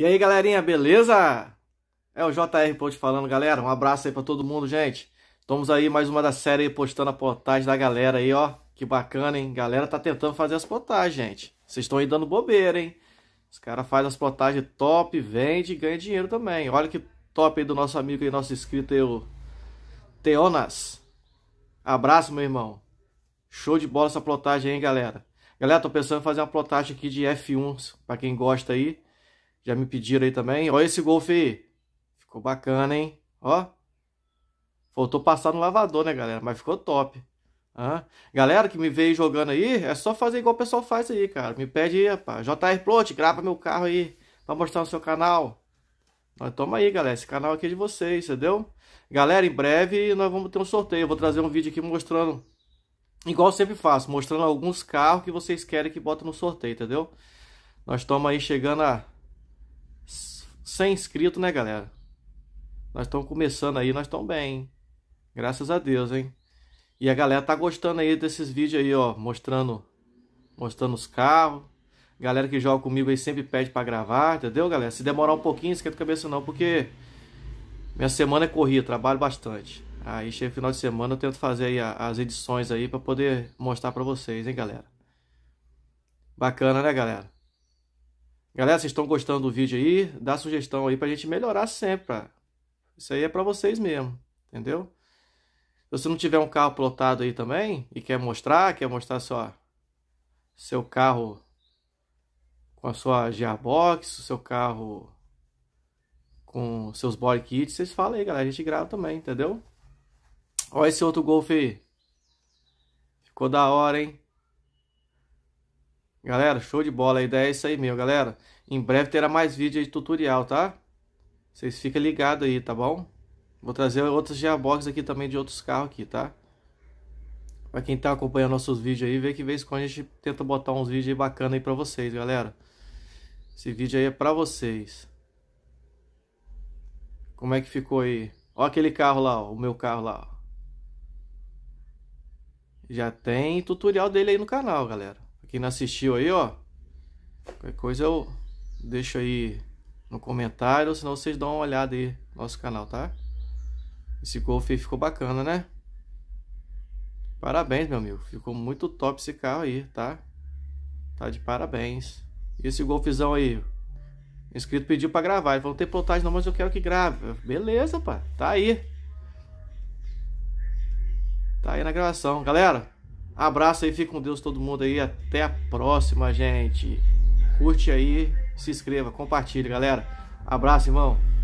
E aí, galerinha, beleza? É o JR Post falando, galera. Um abraço aí para todo mundo, gente. Estamos aí mais uma da série aí, postando a portagem da galera aí, ó. Que bacana, hein? Galera tá tentando fazer as potagens, gente. Vocês estão aí dando bobeira, hein? Os caras fazem as potagens top, vende e ganha dinheiro também. Olha que top aí do nosso amigo e nosso inscrito aí, o Teonas. Abraço, meu irmão. Show de bola essa plotagem, hein, galera? Galera, tô pensando em fazer uma plotagem aqui de F1, para quem gosta aí. Já me pediram aí também. Olha esse golfe aí. Ficou bacana, hein? Ó. Faltou passar no lavador, né, galera? Mas ficou top. Ah. Galera que me veio jogando aí, é só fazer igual o pessoal faz aí, cara. Me pede aí, rapaz. JR Plot, grava meu carro aí. Pra mostrar no seu canal. Mas toma aí, galera. Esse canal aqui é de vocês, entendeu? Galera, em breve nós vamos ter um sorteio. Eu vou trazer um vídeo aqui mostrando. Igual sempre faço, mostrando alguns carros que vocês querem que bota no sorteio, entendeu? Nós estamos aí chegando a 100 inscritos, né, galera? Nós estamos começando aí, nós estamos bem. Hein? Graças a Deus, hein? E a galera tá gostando aí desses vídeos aí, ó, mostrando mostrando os carros. Galera que joga comigo aí sempre pede para gravar, entendeu, galera? Se demorar um pouquinho, esquenta a cabeça não, porque minha semana é corrida, trabalho bastante. Aí chega final de semana eu tento fazer aí as edições aí para poder mostrar para vocês, hein, galera? Bacana, né, galera? Galera, vocês estão gostando do vídeo aí? Dá sugestão aí pra gente melhorar sempre, Isso aí é pra vocês mesmo, entendeu? Se você não tiver um carro plotado aí também e quer mostrar, quer mostrar sua, seu carro com a sua gearbox, seu carro com seus body kits, vocês falam aí, galera. A gente grava também, entendeu? Olha esse outro Golf aí. Ficou da hora, hein? Galera, show de bola. A ideia é isso aí meu, galera. Em breve terá mais vídeo de tutorial, tá? Vocês ficam ligados aí, tá bom? Vou trazer outros gearbox aqui também de outros carros aqui, tá? Pra quem tá acompanhando nossos vídeos aí, vê que vez quando a gente tenta botar uns vídeos aí bacana aí pra vocês, galera. Esse vídeo aí é pra vocês. Como é que ficou aí? Ó aquele carro lá, ó, o meu carro lá. Já tem tutorial dele aí no canal, galera. Quem não assistiu aí, ó. Qualquer coisa eu deixo aí no comentário, ou senão vocês dão uma olhada aí no nosso canal, tá? Esse Golf aí ficou bacana, né? Parabéns, meu amigo. Ficou muito top esse carro aí, tá? Tá de parabéns. E esse Golfzão aí? O inscrito pediu pra gravar. Ele falou, não tem plotagem não, mas eu quero que grave. Beleza, pá. Tá aí. Tá aí na gravação. Galera, Abraço aí, fique com Deus todo mundo aí. Até a próxima, gente. Curte aí, se inscreva, compartilhe, galera. Abraço, irmão.